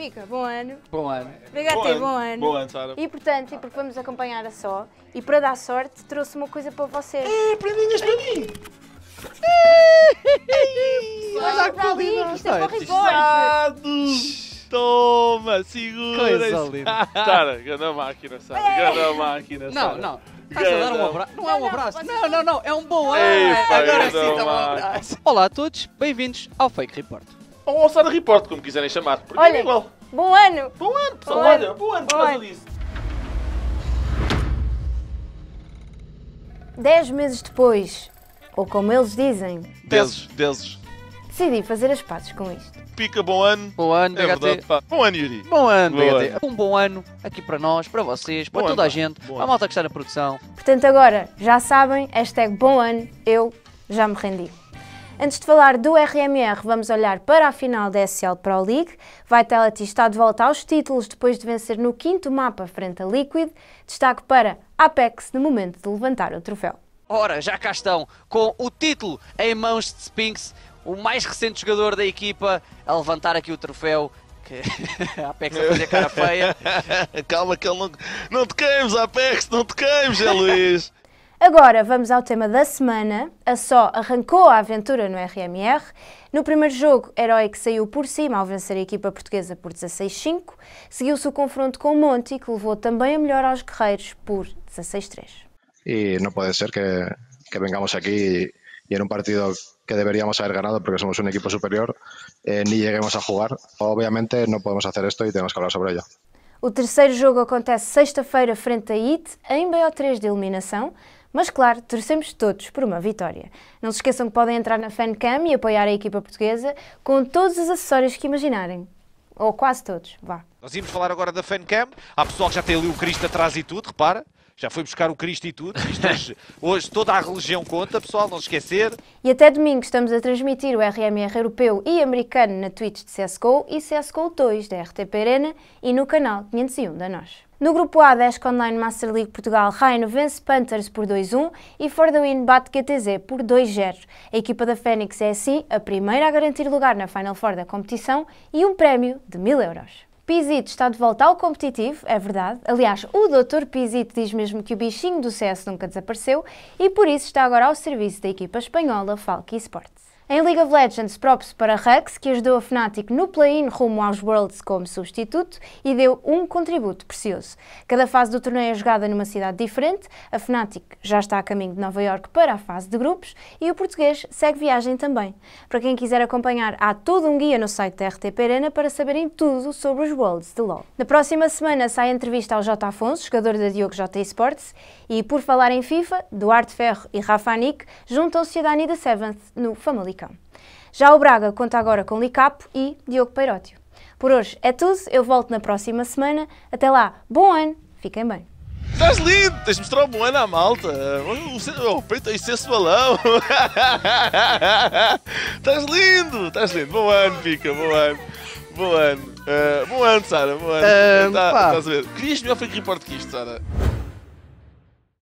Pica, bom ano. Bom ano. Obrigado, bom, ano. bom ano. Bom ano, Sara. E portanto, e porque vamos acompanhar a só, e para dar sorte, trouxe uma coisa para vocês. É, prendinhas para mim! Olha para ali, isto é para é? Toma, segura Coisa linda. Sara, grande máquina, Sara. Grande máquina, Sara. Não, não. Estás a dar um abraço? Não é um abraço. Não, não, não. É um bom ano. Agora sim, dá um abraço. Olá a todos. Bem-vindos ao Fake Report. Ou Sara Report, como quiserem chamar. Porque olha, é igual. Bom ano! Bom ano, pessoal! Bom olha, bom ano por causa disso. Dez meses depois, ou como eles dizem, Dezes, dezes. decidi fazer as pazes com isto. Pica, bom ano. Bom ano, É verdade, pá. Bom ano, Yuri. Bom ano, Bom Um bom ano aqui para nós, para vocês, para Bom toda ano, a gente, para a malta que está na produção. Portanto, agora já sabem, hashtag bom ano, eu já me rendi. Antes de falar do RMR, vamos olhar para a final da SL Pro League. Vitality está de volta aos títulos depois de vencer no quinto mapa frente a Liquid. Destaque para Apex no momento de levantar o troféu. Ora, já cá estão com o título em mãos de Spinx, o mais recente jogador da equipa a levantar aqui o troféu Apex a fazer cara feia. Calma que ele não. Não te queimes, Apex, não te queimes, Luís. Agora vamos ao tema da semana. A Só arrancou a aventura no RMR. No primeiro jogo, Heroic saiu por cima ao vencer a equipa portuguesa por 16-5. Seguiu-se o confronto com Monte, que levou também a melhor aos guerreiros por 16-3. E não pode ser que, que vengamos aqui e em um partido que deveríamos haber ganado porque somos um equipo superior, eh, nem lleguemos a jogar. Obviamente não podemos fazer isto e temos que falar sobre ello. O terceiro jogo acontece sexta-feira frente a IT, em BO3 de eliminação. Mas claro, torcemos todos por uma vitória. Não se esqueçam que podem entrar na Fancam e apoiar a equipa portuguesa com todos os acessórios que imaginarem. Ou quase todos, vá. Nós íamos falar agora da Fancam. Há pessoal que já tem ali o Cristo atrás e tudo, repara. Já foi buscar o Cristo e tudo. Hoje, hoje, toda a religião conta, pessoal, não esquecer. E até domingo estamos a transmitir o RMR europeu e americano na Twitch de CSGO e CSGO 2 da RTP Arena e no canal 501 da Nós. No grupo A, 10 Online Master League Portugal Reino vence Panthers por 2-1 e For the Win bate QTZ por 2-0. A equipa da Fênix é assim a primeira a garantir lugar na Final Four da competição e um prémio de 1000 euros. Pizito está de volta ao competitivo, é verdade. Aliás, o Dr. Pizito diz mesmo que o bichinho do CS nunca desapareceu e por isso está agora ao serviço da equipa espanhola Falque Sport. Em League of Legends, props para Rux, que ajudou a Fnatic no play-in rumo aos Worlds como substituto e deu um contributo precioso. Cada fase do torneio é jogada numa cidade diferente, a Fnatic já está a caminho de Nova York para a fase de grupos e o português segue viagem também. Para quem quiser acompanhar, há todo um guia no site da RTP Arena para saberem tudo sobre os Worlds de LoL. Na próxima semana sai a entrevista ao J. Afonso, jogador da Diogo J. Esportes, e por falar em FIFA, Duarte Ferro e Rafa Anic juntam-se a Dani da Seventh no Family. Famalicão. Já o Braga conta agora com Licapo e Diogo Peirótio. Por hoje é tudo, eu volto na próxima semana. Até lá, bom ano, fiquem bem. Estás lindo! Tens de mostrar o bom ano à malta! O peito é esse balão! Estás lindo! Estás lindo! Bom ano, Pica! Bom ano! Bom ano! Uh, bom ano, Sara! Bom ano! Um, tá, estás a ver? Querias melhor fake report que isto, Sara?